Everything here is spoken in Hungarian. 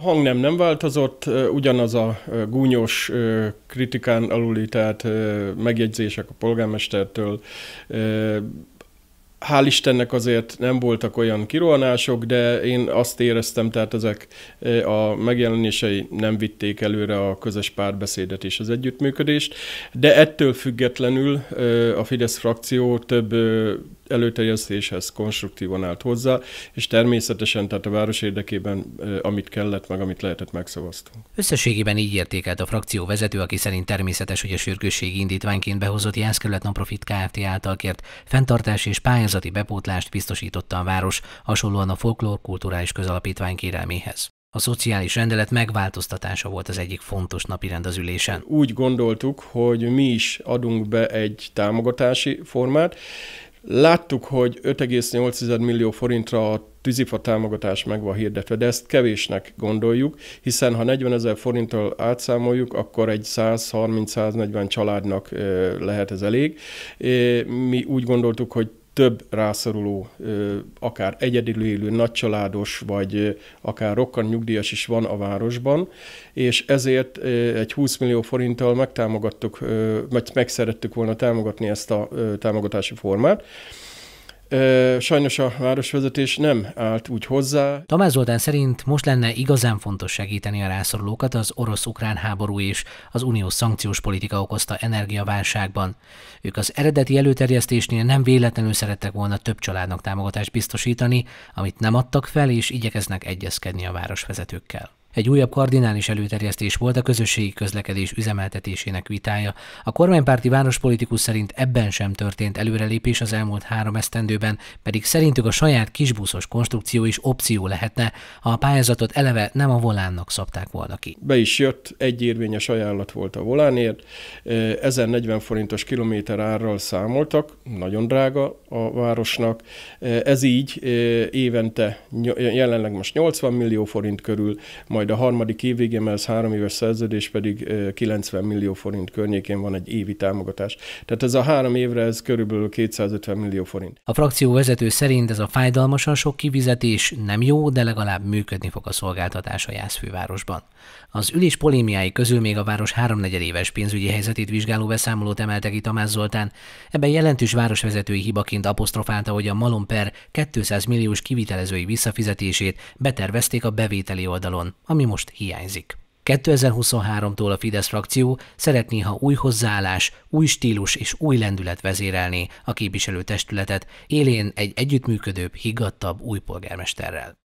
Hang hangnem nem változott, ugyanaz a gúnyos kritikán aluli, tehát megjegyzések a polgármestertől. Hál' Istennek azért nem voltak olyan kirohanások, de én azt éreztem, tehát ezek a megjelenései nem vitték előre a közös párbeszédet és az együttműködést, de ettől függetlenül a Fidesz frakció több előterjesztéshez konstruktívan állt hozzá, és természetesen tehát a város érdekében, amit kellett, meg amit lehetett, megszavaztunk. Összességében így értékelt a frakció vezető, aki szerint természetes, hogy a sürgősségi indítványként behozott Jászkerület Nonprofit Kft. által kért fenntartás és pályázati bepótlást biztosította a város, hasonlóan a folklór kulturális közalapítvány kérelméhez. A szociális rendelet megváltoztatása volt az egyik fontos napirend az ülésen. Úgy gondoltuk, hogy mi is adunk be egy támogatási formát, Láttuk, hogy 5,8 millió forintra a tűzifa támogatás meg van hirdetve, de ezt kevésnek gondoljuk, hiszen ha 40 ezer forinttal átszámoljuk, akkor egy 130-140 családnak lehet ez elég. Mi úgy gondoltuk, hogy több rászoruló, akár egyedül élő, nagycsaládos, vagy akár rokkan nyugdíjas is van a városban, és ezért egy 20 millió forinttal megtámogattuk, meg szerettük volna támogatni ezt a támogatási formát. Sajnos a városvezetés nem állt úgy hozzá. Tamás Zoltán szerint most lenne igazán fontos segíteni a rászorulókat az orosz-ukrán háború és az uniós szankciós politika okozta energiaválságban. Ők az eredeti előterjesztésnél nem véletlenül szerettek volna több családnak támogatást biztosítani, amit nem adtak fel, és igyekeznek egyezkedni a városvezetőkkel. Egy újabb kardinális előterjesztés volt a közösségi közlekedés üzemeltetésének vitája. A kormánypárti várospolitikus szerint ebben sem történt előrelépés az elmúlt három esztendőben, pedig szerintük a saját kisbuszos konstrukció is opció lehetne, ha a pályázatot eleve nem a volánnak szabták volna ki. Be is jött, egy érvényes ajánlat volt a volánért, 1040 forintos kilométer árral számoltak, nagyon drága a városnak, ez így eh, évente, jelenleg most 80 millió forint körül, majd majd a harmadik év végén, mert ez három éves szerződés, pedig 90 millió forint környékén van egy évi támogatás. Tehát ez a három évre ez körülbelül 250 millió forint. A frakció vezető szerint ez a fájdalmasan sok kivizetés nem jó, de legalább működni fog a szolgáltatás a Jászfővárosban. Az ülés polémiái közül még a város háromnegyedéves pénzügyi helyzetét vizsgáló beszámolót emelte ki Tamás Zoltán. Ebben jelentős városvezetői hibaként apostrofálta, hogy a Malomper 200 milliós kivitelezői visszafizetését betervezték a bevételi oldalon, ami most hiányzik. 2023-tól a Fidesz frakció szeretné, ha új hozzáállás, új stílus és új lendület vezérelné a képviselőtestületet, élén egy együttműködőbb, higgadtabb új polgármesterrel.